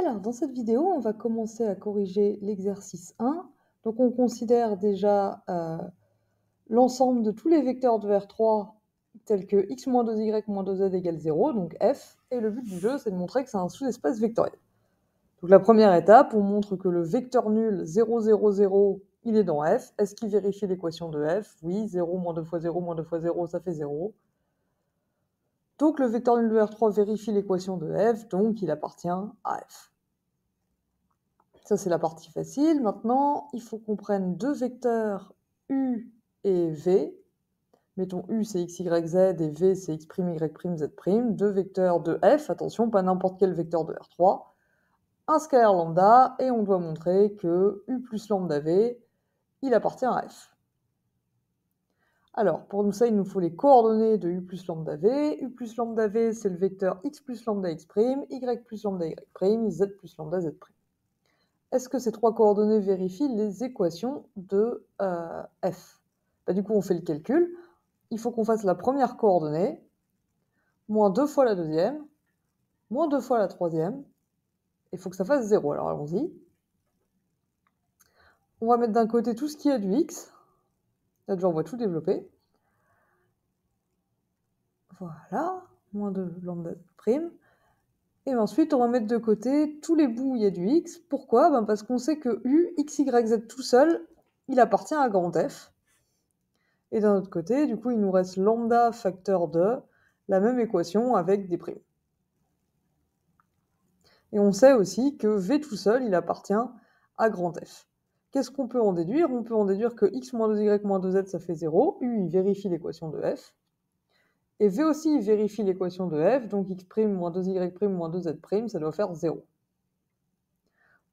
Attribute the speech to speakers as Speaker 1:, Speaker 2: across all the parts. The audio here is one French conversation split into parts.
Speaker 1: Alors, dans cette vidéo, on va commencer à corriger l'exercice 1. Donc, on considère déjà euh, l'ensemble de tous les vecteurs de R3 tels que x 2y 2z égale 0, donc f, et le but du jeu, c'est de montrer que c'est un sous-espace vectoriel. Donc la première étape, on montre que le vecteur nul 0, 0, 0, il est dans f. Est-ce qu'il vérifie l'équation de f Oui, 0 moins 2 fois 0 moins 2 fois 0, ça fait 0. Donc le vecteur nul de r 3 vérifie l'équation de f, donc il appartient à f. Ça c'est la partie facile. Maintenant, il faut qu'on prenne deux vecteurs u et v. Mettons u c'est x, y, z et v c'est x', y', z'. Deux vecteurs de f, attention, pas n'importe quel vecteur de R3. Un scalaire lambda et on doit montrer que u plus lambda v, il appartient à f. Alors, pour nous ça, il nous faut les coordonnées de u plus lambda v. u plus lambda v, c'est le vecteur x plus lambda x', y plus lambda y', z plus lambda z'. Est-ce que ces trois coordonnées vérifient les équations de euh, f bah, Du coup, on fait le calcul. Il faut qu'on fasse la première coordonnée, moins deux fois la deuxième, moins deux fois la troisième. Il faut que ça fasse 0. Alors allons-y. On va mettre d'un côté tout ce qui est du x, on va tout développer. Voilà, moins de lambda prime. Et ben, ensuite, on va mettre de côté tous les bouts où il y a du x. Pourquoi ben, Parce qu'on sait que u, x, y, z tout seul, il appartient à grand F. Et d'un autre côté, du coup, il nous reste lambda facteur de la même équation avec des primes. Et on sait aussi que V tout seul, il appartient à grand F. Qu'est-ce qu'on peut en déduire On peut en déduire que x moins 2y moins 2z, ça fait 0. U, il vérifie l'équation de f. Et V aussi, il vérifie l'équation de f. Donc x' moins 2y' moins 2z', ça doit faire 0.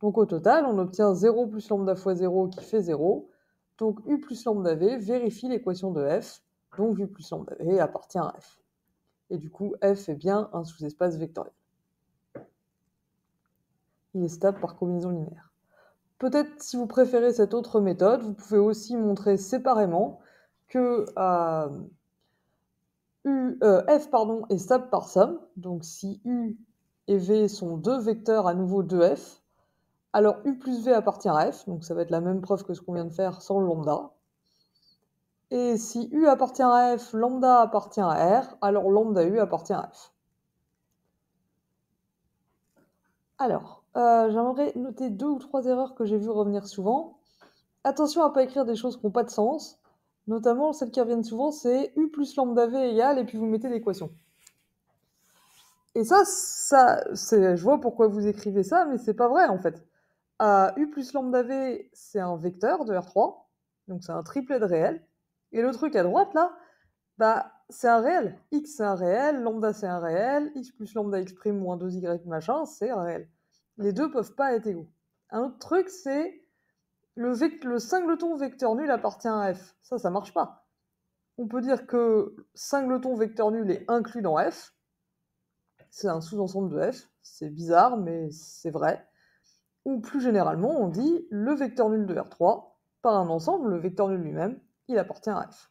Speaker 1: Donc au total, on obtient 0 plus lambda fois 0 qui fait 0. Donc U plus lambda V vérifie l'équation de f. Donc U plus lambda V appartient à f. Et du coup, f est bien un sous-espace vectoriel. Il est stable par combinaison linéaire. Peut-être si vous préférez cette autre méthode, vous pouvez aussi montrer séparément que euh, euh, f pardon, est stable par somme. Donc si U et V sont deux vecteurs à nouveau de f alors U plus V appartient à f, donc ça va être la même preuve que ce qu'on vient de faire sans le lambda. Et si U appartient à f, lambda appartient à R, alors lambda U appartient à f. Alors, euh, j'aimerais noter deux ou trois erreurs que j'ai vu revenir souvent. Attention à ne pas écrire des choses qui n'ont pas de sens. Notamment, celles qui reviennent souvent, c'est U plus lambda V égale, et puis vous mettez l'équation. Et ça, je vois pourquoi vous écrivez ça, mais c'est pas vrai en fait. U plus lambda V, c'est un vecteur de R3, donc c'est un triplet de réel. Et le truc à droite là, bah, c'est un réel. X c'est un réel, lambda c'est un réel, X plus lambda X moins 2Y machin, c'est un réel. Les deux peuvent pas être égaux. Un autre truc, c'est le, le singleton vecteur nul appartient à f. Ça, ça marche pas. On peut dire que singleton vecteur nul est inclus dans f. C'est un sous-ensemble de f. C'est bizarre, mais c'est vrai. Ou plus généralement, on dit le vecteur nul de R3 par un ensemble, le vecteur nul lui-même, il appartient à f.